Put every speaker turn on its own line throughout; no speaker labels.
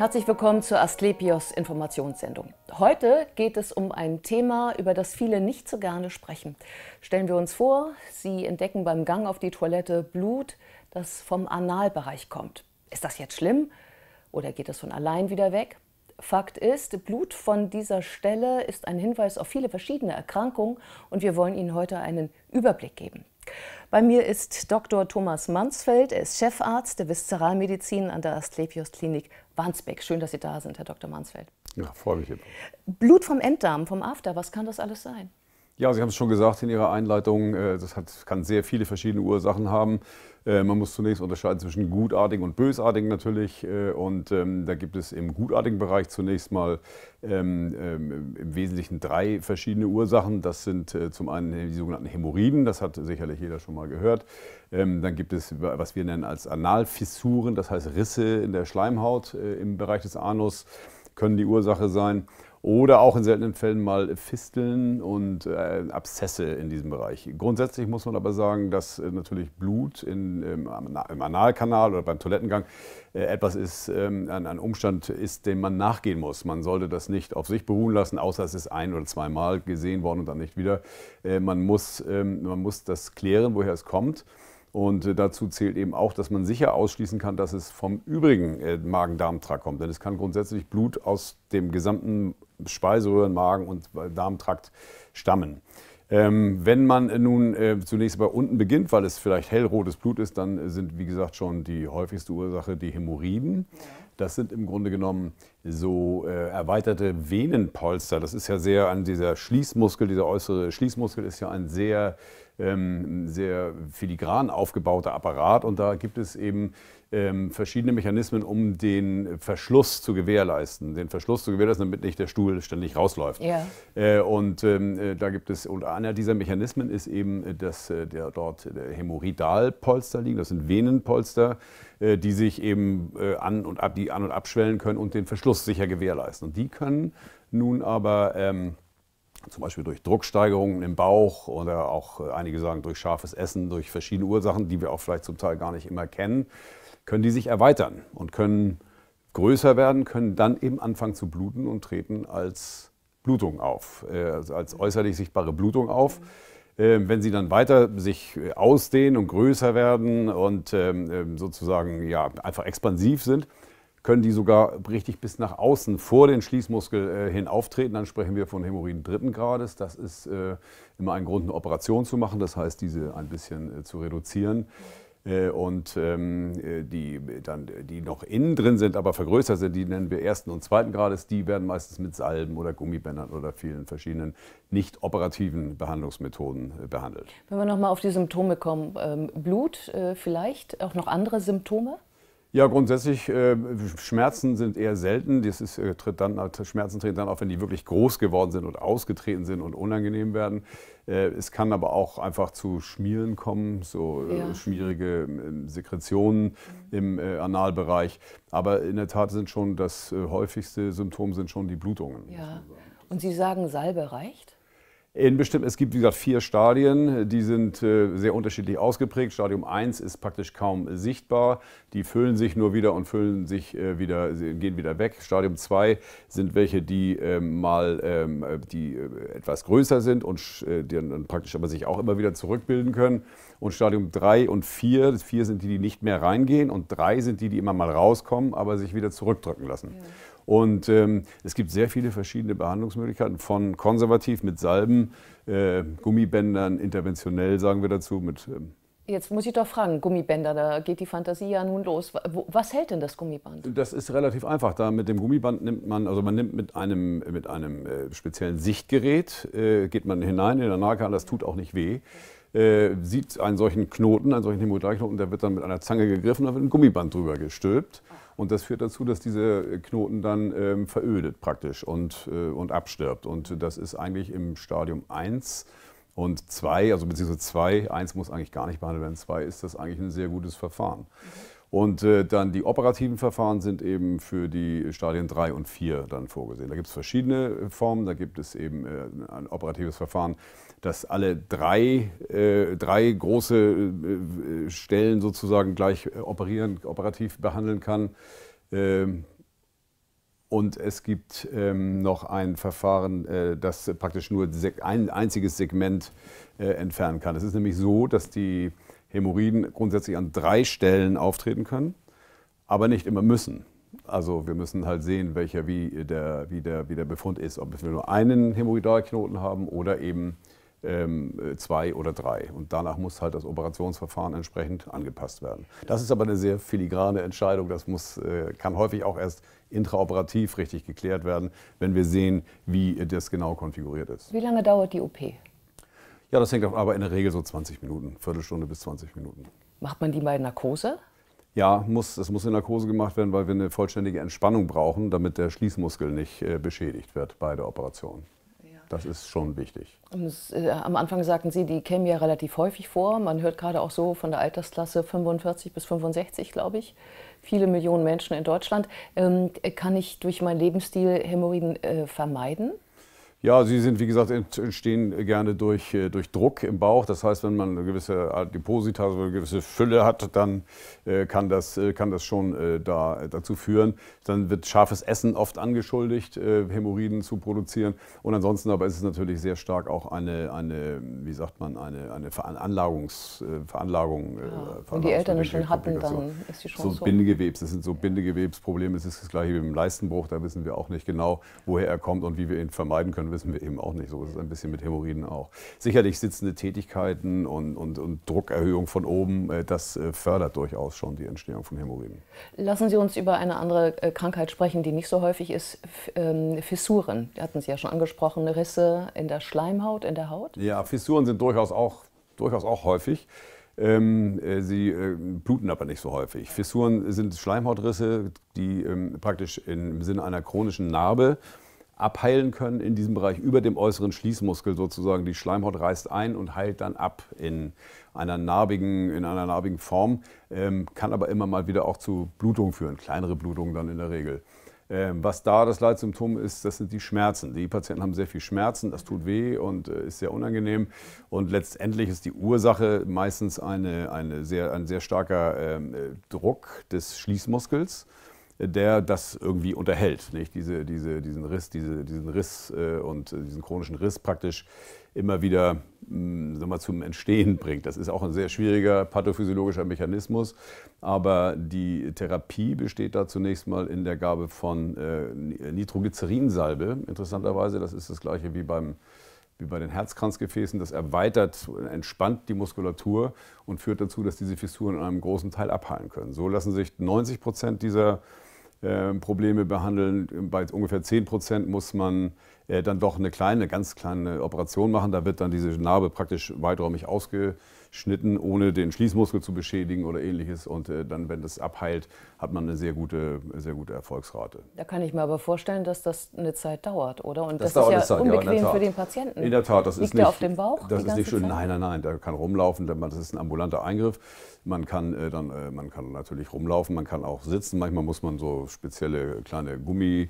Herzlich willkommen zur Asklepios Informationssendung. Heute geht es um ein Thema, über das viele nicht so gerne sprechen. Stellen wir uns vor, Sie entdecken beim Gang auf die Toilette Blut, das vom Analbereich kommt. Ist das jetzt schlimm oder geht es von allein wieder weg? Fakt ist, Blut von dieser Stelle ist ein Hinweis auf viele verschiedene Erkrankungen und wir wollen Ihnen heute einen Überblick geben. Bei mir ist Dr. Thomas Mansfeld, er ist Chefarzt der Viszeralmedizin an der Asklepios Klinik Wandsbek. Schön, dass Sie da sind, Herr Dr. Mansfeld.
Ja, freue mich. Immer.
Blut vom Enddarm, vom After, was kann das alles sein?
Ja, Sie haben es schon gesagt in Ihrer Einleitung, äh, das hat, kann sehr viele verschiedene Ursachen haben. Äh, man muss zunächst unterscheiden zwischen gutartig und bösartig natürlich. Äh, und ähm, da gibt es im gutartigen Bereich zunächst mal ähm, ähm, im Wesentlichen drei verschiedene Ursachen. Das sind äh, zum einen die sogenannten Hämorrhoiden, das hat sicherlich jeder schon mal gehört. Ähm, dann gibt es, was wir nennen als Analfissuren, das heißt Risse in der Schleimhaut äh, im Bereich des Anus, können die Ursache sein oder auch in seltenen Fällen mal Fisteln und äh, Abszesse in diesem Bereich. Grundsätzlich muss man aber sagen, dass äh, natürlich Blut in, im, im, Analkanal oder beim Toilettengang äh, etwas ist, ähm, ein, ein, Umstand ist, dem man nachgehen muss. Man sollte das nicht auf sich beruhen lassen, außer es ist ein oder zweimal gesehen worden und dann nicht wieder. Äh, man, muss, ähm, man muss das klären, woher es kommt. Und äh, dazu zählt eben auch, dass man sicher ausschließen kann, dass es vom übrigen äh, Magen-Darm-Trakt kommt. Denn es kann grundsätzlich Blut aus dem gesamten Speiseröhren, Magen und äh, Darmtrakt stammen. Ähm, wenn man nun zunächst bei unten beginnt, weil es vielleicht hellrotes Blut ist, dann sind, wie gesagt, schon die häufigste Ursache die Hämorrhoiden. Das sind im Grunde genommen so äh, erweiterte Venenpolster. Das ist ja sehr an dieser Schließmuskel, dieser äußere Schließmuskel ist ja ein sehr ähm, sehr filigran aufgebauter Apparat und da gibt es eben ähm, verschiedene Mechanismen, um den Verschluss zu gewährleisten. Den Verschluss zu gewährleisten, damit nicht der Stuhl ständig rausläuft. Ja. Äh, und ähm, äh, da gibt es, und einer dieser Mechanismen ist eben, äh, dass äh, der, dort Hämorrhoidalpolster liegen, das sind Venenpolster, äh, die sich eben äh, an, und ab, die an- und abschwellen können und den Verschluss sicher gewährleisten. Und die können nun aber ähm, zum Beispiel durch Drucksteigerungen im Bauch oder auch äh, einige sagen durch scharfes Essen, durch verschiedene Ursachen, die wir auch vielleicht zum Teil gar nicht immer kennen, können die sich erweitern und können größer werden, können dann eben anfangen zu bluten und treten als Blutung auf, äh, also als äußerlich sichtbare Blutung auf. Ähm, wenn sie dann weiter sich äh, ausdehnen und größer werden und ähm, ähm, sozusagen ja, einfach expansiv sind, können die sogar richtig bis nach außen vor den Schließmuskel äh, hin auftreten. Dann sprechen wir von Hämorrhoiden dritten Grades. Das ist äh, immer ein Grund, eine Operation zu machen, das heißt, diese ein bisschen äh, zu reduzieren. Äh, und ähm, äh, die, dann, die noch innen drin sind, aber vergrößert sind, die nennen wir ersten und zweiten Grades. Die werden meistens mit Salben oder Gummibändern oder vielen verschiedenen nicht operativen Behandlungsmethoden äh, behandelt.
Wenn wir nochmal auf die Symptome kommen, ähm, Blut vielleicht, auch noch andere Symptome?
Ja, grundsätzlich, äh, Schmerzen sind eher selten. Das ist, äh, tritt dann, äh, Schmerzen treten dann auf, wenn die wirklich groß geworden sind und ausgetreten sind und unangenehm werden. Äh, es kann aber auch einfach zu Schmieren kommen, so äh, ja. schmierige ähm, Sekretionen mhm. im äh, Analbereich. Aber in der Tat sind schon das häufigste Symptom sind schon die Blutungen.
Ja. Und Sie sagen, Salbe
reicht? In bestimmten, es gibt wie gesagt vier Stadien, die sind äh, sehr unterschiedlich ausgeprägt. Stadium 1 ist praktisch kaum sichtbar, die füllen sich nur wieder und füllen sich äh, wieder, gehen wieder weg. Stadium 2 sind welche, die ähm, ähm, äh, mal die etwas größer sind und, äh, die, dann praktisch aber sich auch immer wieder zurückbilden können. Und Stadium 3 und 4, 4 sind die, die nicht mehr reingehen und 3 sind die, die immer mal rauskommen, aber sich wieder zurückdrücken lassen. Ja. Und ähm, es gibt sehr viele verschiedene Behandlungsmöglichkeiten, von konservativ mit Salben, äh, Gummibändern, interventionell sagen wir dazu, mit ähm,
Jetzt muss ich doch fragen, Gummibänder, da geht die Fantasie ja nun los. Was hält denn das Gummiband?
Das ist relativ einfach. Da mit dem Gummiband nimmt man, also man nimmt mit einem, mit einem äh, speziellen Sichtgerät, äh, geht man hinein in der Nahkamer, das tut auch nicht weh. Äh, sieht einen solchen Knoten, einen solchen Hämorrhoidalknoten, der wird dann mit einer Zange gegriffen und wird ein Gummiband drüber gestülpt. Und das führt dazu, dass dieser Knoten dann ähm, verödet praktisch und, äh, und abstirbt. Und das ist eigentlich im Stadium 1 und 2, also beziehungsweise 2, 1 muss eigentlich gar nicht behandelt werden, 2 ist das eigentlich ein sehr gutes Verfahren. Und äh, dann die operativen Verfahren sind eben für die Stadien 3 und 4 dann vorgesehen. Da gibt es verschiedene Formen. Da gibt es eben äh, ein operatives Verfahren, dass alle drei, äh, drei große äh, äh, Stellen sozusagen gleich operieren, operativ behandeln kann. Ähm, und es gibt ähm, noch ein Verfahren, äh, das praktisch nur ein einziges Segment äh, entfernen kann. Es ist nämlich so, dass die Hämorrhoiden grundsätzlich an drei Stellen auftreten können, aber nicht immer müssen. Also wir müssen halt sehen, welcher wie der, wie der, wie der Befund ist, ob wir nur einen Hämorrhoidalknoten haben oder eben ähm, zwei oder drei. Und danach muss halt das Operationsverfahren entsprechend angepasst werden. Das ist aber eine sehr filigrane Entscheidung. Das muss, äh, kann häufig auch erst intraoperativ richtig geklärt werden, wenn wir sehen, wie das genau konfiguriert ist.
Wie lange dauert die OP?
Ja, das hängt aber in der Regel so 20 Minuten, Viertelstunde bis 20 Minuten.
Macht man die bei Narkose?
Ja, muss, es muss in Narkose gemacht werden, weil wir eine vollständige Entspannung brauchen, damit der Schließmuskel nicht äh, beschädigt wird bei der Operation. Das ist schon wichtig.
Äh, am Anfang sagten Sie, die kämen ja relativ häufig vor. Man hört gerade auch so von der Altersklasse 45 bis 65, glaube ich, viele Millionen Menschen in Deutschland. Ähm, äh, kann ich durch meinen Lebensstil Hämorrhoiden äh, vermeiden?
Ja, sie sind, wie gesagt, entstehen gerne durch, äh, durch Druck im Bauch. Das heißt, wenn man eine gewisse Deposita, oder also eine gewisse Fülle hat, dann äh, kann, das, äh, kann das schon äh, da, äh, dazu führen. Dann wird scharfes Essen oft angeschuldigt, Hämorrhoiden zu produzieren. Und ansonsten aber ist es natürlich sehr stark auch eine, eine wie sagt man, eine, eine Veranlagungs, Veranlagung. Ja. Veranlagungs Wenn die Eltern das schon hatten, dann ist die Chance so. Bindegewebs, das sind so Bindegewebsprobleme. Es ist das gleiche wie im Leistenbruch, da wissen wir auch nicht genau, woher er kommt und wie wir ihn vermeiden können kann, wissen wir eben auch nicht. So ist es ein bisschen mit Hämorrhoiden auch. Sicherlich sitzende Tätigkeiten und, und, und Druckerhöhung von oben, äh, das äh, fördert durchaus schon die Entstehung von Hämorrhoiden.
Lassen Sie uns über eine andere äh, Krankheit sprechen, die nicht so häufig ist, ähm, Fissuren. Die hatten Sie ja schon angesprochen, Risse in der Schleimhaut, in der Haut.
Ja, Fissuren sind durchaus auch, durchaus auch häufig. Ähm, äh, sie äh, bluten aber nicht so häufig. Fissuren sind Schleimhautrisse, die ähm, praktisch in, im Sinne einer chronischen Narbe abheilen können in diesem Bereich über dem äußeren Schließmuskel sozusagen. Die Schleimhaut reißt ein und heilt dann ab in einer narbigen, in einer narbigen Form, ähm, kann aber immer mal wieder auch zu Blutungen führen, kleinere Blutungen dann in der Regel. Ähm, was da das Leitsymptom ist, das sind die Schmerzen. Die Patienten haben sehr viel Schmerzen, das tut weh und äh, ist sehr unangenehm. Und letztendlich ist die Ursache meistens eine, eine sehr, ein sehr starker ähm, äh, Druck des Schließmuskels der das irgendwie unterhält, nicht? Diese, diese, diesen Riss, diese, diesen Riss äh, und äh, diesen chronischen Riss praktisch immer wieder mh, hm, mal, zum Entstehen bringt. Das ist auch ein sehr schwieriger pathophysiologischer Mechanismus, aber die Therapie besteht da zunächst mal in der Gabe von äh, äh, Nitroglycerinsalbe, interessanterweise, das ist das gleiche wie beim wie bei den Herzkranzgefäßen, das erweitert, entspannt die Muskulatur und führt dazu, dass diese Fissuren in einem großen Teil abheilen können. So lassen sich 90 Prozent dieser ähm, Probleme behandeln. Bei ungefähr 10 Prozent muss man äh, dann doch eine kleine, ganz kleine Operation machen. Da wird dann diese Narbe praktisch weiträumig ausgeführt Schnitten, ohne den Schließmuskel zu beschädigen oder ähnliches. Und äh, dann, wenn das abheilt, hat man eine sehr gute, sehr gute Erfolgsrate.
Da kann ich mir aber vorstellen, dass das eine Zeit dauert, oder? Und das, das ist ja Zeit, unbequem ja, für den Patienten. In der Tat, das Liegt ist nicht, auf dem Bauch das ist nicht schön. Zeit? Nein,
nein, nein, da kann rumlaufen, das ist ein ambulanter Eingriff. Man kann, äh, dann, äh, man kann natürlich rumlaufen, man kann auch sitzen. Manchmal muss man so spezielle kleine Gummi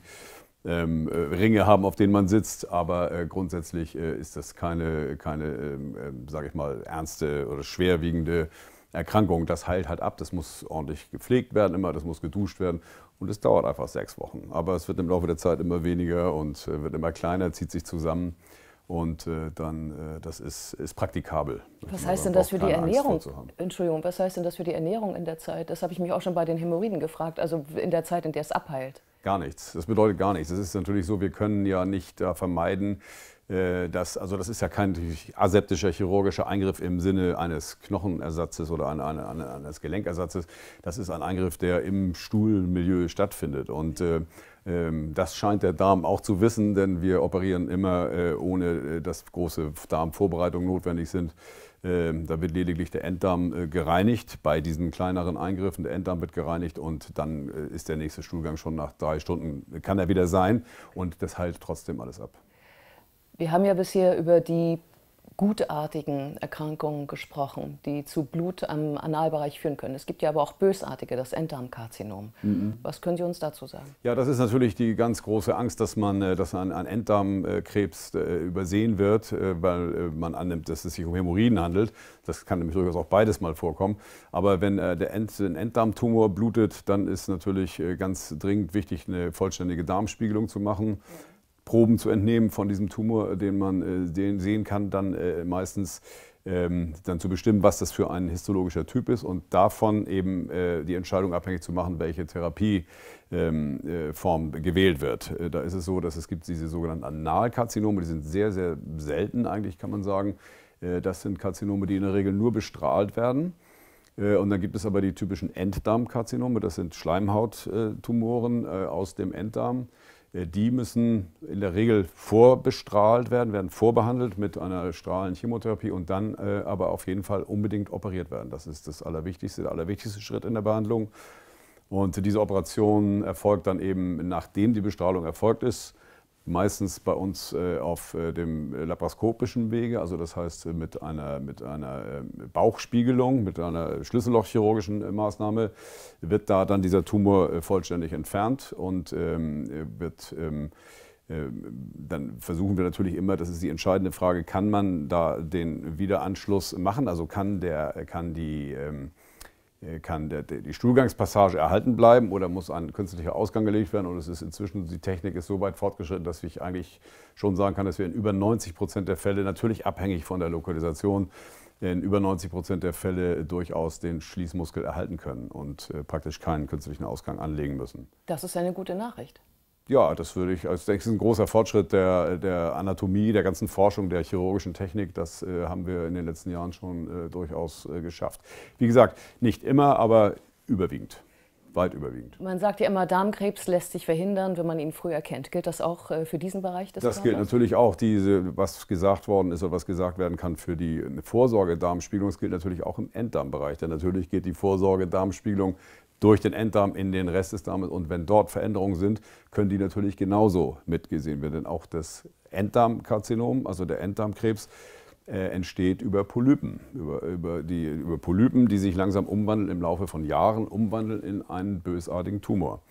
ähm, äh, Ringe haben, auf denen man sitzt, aber äh, grundsätzlich äh, ist das keine, keine ähm, ähm sage ich mal, ernste oder schwerwiegende Erkrankung. Das heilt halt ab, das muss ordentlich gepflegt werden immer, das muss geduscht werden und es dauert einfach sechs Wochen. Aber es wird im Laufe der Zeit immer weniger und äh, wird immer kleiner, zieht sich zusammen. Und äh, dann, äh, das ist, ist praktikabel. Was heißt denn das für die Ernährung?
Entschuldigung, was heißt denn das für die Ernährung in der Zeit? Das habe ich mich auch schon bei den Hämorrhoiden gefragt, also in der Zeit, in der es abheilt.
Gar nichts. Das bedeutet gar nichts. Es ist natürlich so, wir können ja nicht äh, vermeiden, äh, dass, also das ist ja kein aseptischer chirurgischer Eingriff im Sinne eines Knochenersatzes oder an, an, an, eines Gelenkersatzes. Das ist ein Eingriff, der im Stuhlmilieu stattfindet. Und äh, ähm, das scheint der Darm auch zu wissen, denn wir operieren immer, äh, ohne äh, dass große Darmvorbereitungen notwendig sind. Ähm, da wird lediglich der Enddarm äh, gereinigt. Bei diesen kleineren Eingriffen, der Enddarm wird gereinigt und dann äh, ist der nächste Stuhlgang schon nach drei Stunden, kann er wieder sein und das heilt trotzdem alles ab.
Wir haben ja bisher über die gutartigen Erkrankungen gesprochen, die zu Blut am Analbereich führen können. Es gibt ja aber auch bösartige, das Enddarmkarzinom. Mhm. Was können Sie uns dazu sagen?
Ja, das ist natürlich die ganz große Angst, dass man, äh, dass man an Enddarmkrebs äh, übersehen wird, äh, weil man annimmt, dass es sich um Hämorrhoiden handelt. Das kann nämlich durchaus auch beides mal vorkommen. Aber wenn der End, ein Enddarmtumor blutet, dann ist natürlich ganz dringend wichtig, eine vollständige Darmspiegelung zu machen. Proben zu entnehmen von diesem Tumor, äh, den man äh, den sehen kann, dann äh, meistens ähm, dann zu bestimmen, was das für ein histologischer Typ ist und davon eben die Entscheidung abhängig zu machen, welche Therapieform ähm, gewählt wird. Da ist es so, dass es gibt diese sogenannten Analkarzinome, die sind sehr, sehr selten eigentlich, kann man sagen. Das sind Karzinome, die in der Regel nur bestrahlt werden. Und dann gibt es aber die typischen Enddarmkarzinome, das sind Schleimhauttumoren aus dem Enddarm. Äh, die müssen in der Regel vorbestrahlt werden, werden vorbehandelt mit einer Strahlenchemotherapie und dann äh, aber auf jeden Fall unbedingt operiert werden. Das ist das allerwichtigste, der allerwichtigste Schritt in der Behandlung. Und diese Operation erfolgt dann eben, nachdem die Bestrahlung erfolgt ist, meistens bei uns äh, auf äh, dem äh, laparoskopischen Wege, also das heißt mit einer, mit einer ähm, Bauchspiegelung, mit einer Schlüssellochchirurgischen Maßnahme, wird da dann dieser Tumor vollständig entfernt und ähm, wird ähm, dann versuchen wir natürlich immer, das ist die entscheidende Frage, kann man da den Wiederanschluss machen? Also kann, der, kann die ähm, äh, kann der, die Stuhlgangspassage erhalten bleiben oder muss ein künstlicher Ausgang gelegt werden. Und es ist inzwischen, die Technik ist so weit fortgeschritten, dass ich eigentlich schon sagen kann, dass wir in über 90 Prozent der Fälle, natürlich abhängig von der Lokalisation, in über 90 Prozent der Fälle durchaus den Schließmuskel erhalten können und äh, praktisch keinen künstlichen Ausgang anlegen müssen.
Das ist eine gute Nachricht.
Ja, das würde ich, als ich ein großer Fortschritt der, der Anatomie, der ganzen Forschung, der chirurgischen Technik. Das äh, haben wir in den letzten Jahren schon äh, durchaus äh, geschafft. Wie gesagt, nicht immer, aber überwiegend weit überwiegend.
Man sagt ja immer, Darmkrebs lässt sich verhindern, wenn man ihn früh erkennt. Gilt das auch äh, für diesen Bereich des Das Körpers? gilt
natürlich auch. Diese, was gesagt worden ist oder was gesagt werden kann für die Vorsorge Darmspiegelung, das gilt natürlich auch im Enddarmbereich. Denn natürlich geht die Vorsorge Darmspiegelung durch den Enddarm in den Rest des Darmes. Und wenn dort Veränderungen sind, können die natürlich genauso mitgesehen werden. Denn auch das Enddarmkarzinom, also der Enddarmkrebs, äh, entsteht über Polypen. Über, über, die, über Polypen, die sich langsam umwandeln, im Laufe von Jahren umwandeln in einen bösartigen Tumor.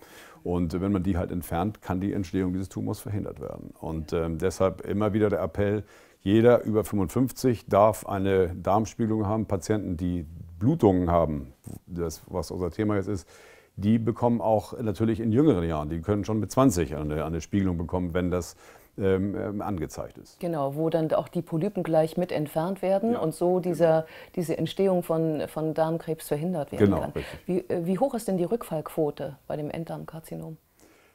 Und wenn man die halt entfernt, kann die Entstehung dieses Tumors verhindert werden. Und äh, deshalb immer wieder der Appell, jeder über 55 darf eine Darmspiegelung haben. Patienten, die Blutungen haben, das, was unser Thema jetzt ist, die bekommen auch natürlich in jüngeren Jahren, die können schon mit 20 eine, eine Spiegelung bekommen, wenn das ähm, ähm, angezeigt ist.
Genau, wo dann auch die Polypen gleich mit entfernt werden ja, und so genau. dieser, genau. diese Entstehung von, von Darmkrebs verhindert werden genau, kann. Wie, äh, wie hoch ist denn die Rückfallquote bei dem Enddarmkarzinom?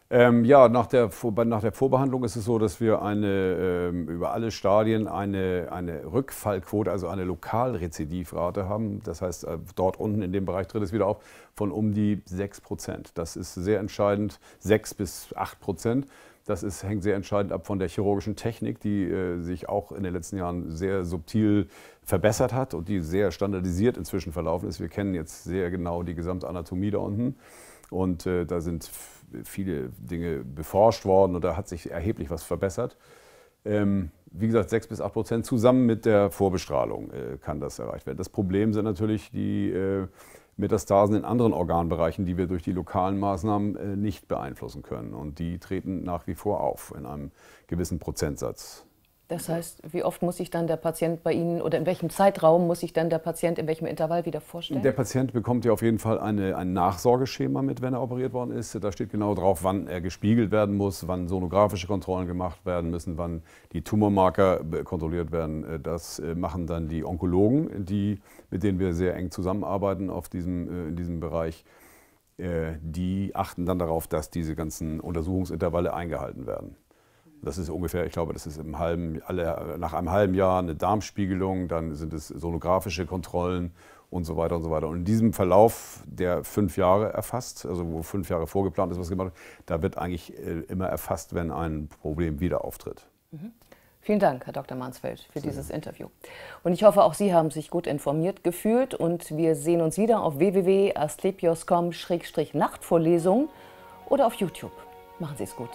Ähm, ja, nach der, nach der Vorbehandlung ist es so, dass wir eine, ähm, über alle Stadien eine, eine Rückfallquote, also eine Lokalrezidivrate haben. Das heißt, äh, dort unten in dem Bereich tritt es wieder auf, von um die 6 Prozent. Das ist sehr entscheidend, 6 bis 8 Prozent. Das ist, hängt sehr entscheidend ab von der chirurgischen Technik, die äh, sich auch in den letzten Jahren sehr subtil verbessert hat und die sehr standardisiert inzwischen verlaufen ist. Wir kennen jetzt sehr genau die Gesamtanatomie da unten und äh, da sind viele Dinge beforscht worden und da hat sich erheblich was verbessert. Ähm, wie gesagt, 6 bis 8 Prozent zusammen mit der Vorbestrahlung äh, kann das erreicht werden. Das Problem sind natürlich die äh, Metastasen in anderen Organbereichen, die wir durch die lokalen Maßnahmen äh, nicht beeinflussen können. Und die treten nach wie vor auf in einem gewissen Prozentsatz.
Das heißt, wie oft muss sich dann der Patient bei Ihnen oder in welchem Zeitraum muss sich dann der Patient in welchem Intervall wieder vorstellen? Der
Patient bekommt ja auf jeden Fall eine, ein Nachsorgeschema mit, wenn er operiert worden ist. Da steht genau drauf, wann er gespiegelt werden muss, wann sonografische Kontrollen gemacht werden müssen, wann die Tumormarker kontrolliert werden. Äh, das äh, machen dann die Onkologen, die, mit denen wir sehr eng zusammenarbeiten auf diesem, äh, in diesem Bereich. Die achten dann darauf, dass diese ganzen Untersuchungsintervalle eingehalten werden. Das ist ungefähr, ich glaube, das ist im halben, alle, nach einem halben Jahr eine Darmspiegelung, dann sind es sonografische Kontrollen und so weiter und so weiter. Und in diesem Verlauf, der fünf Jahre erfasst, also wo fünf Jahre vorgeplant ist, was gemacht wird, da wird eigentlich äh, immer erfasst, wenn ein Problem wieder auftritt.
Mhm. Vielen Dank, Herr Dr. Mansfeld, für dieses Interview. Und ich hoffe, auch Sie haben sich gut informiert gefühlt. Und wir sehen uns wieder auf wwwastlepioscom nachtvorlesung oder auf YouTube. Machen Sie es gut.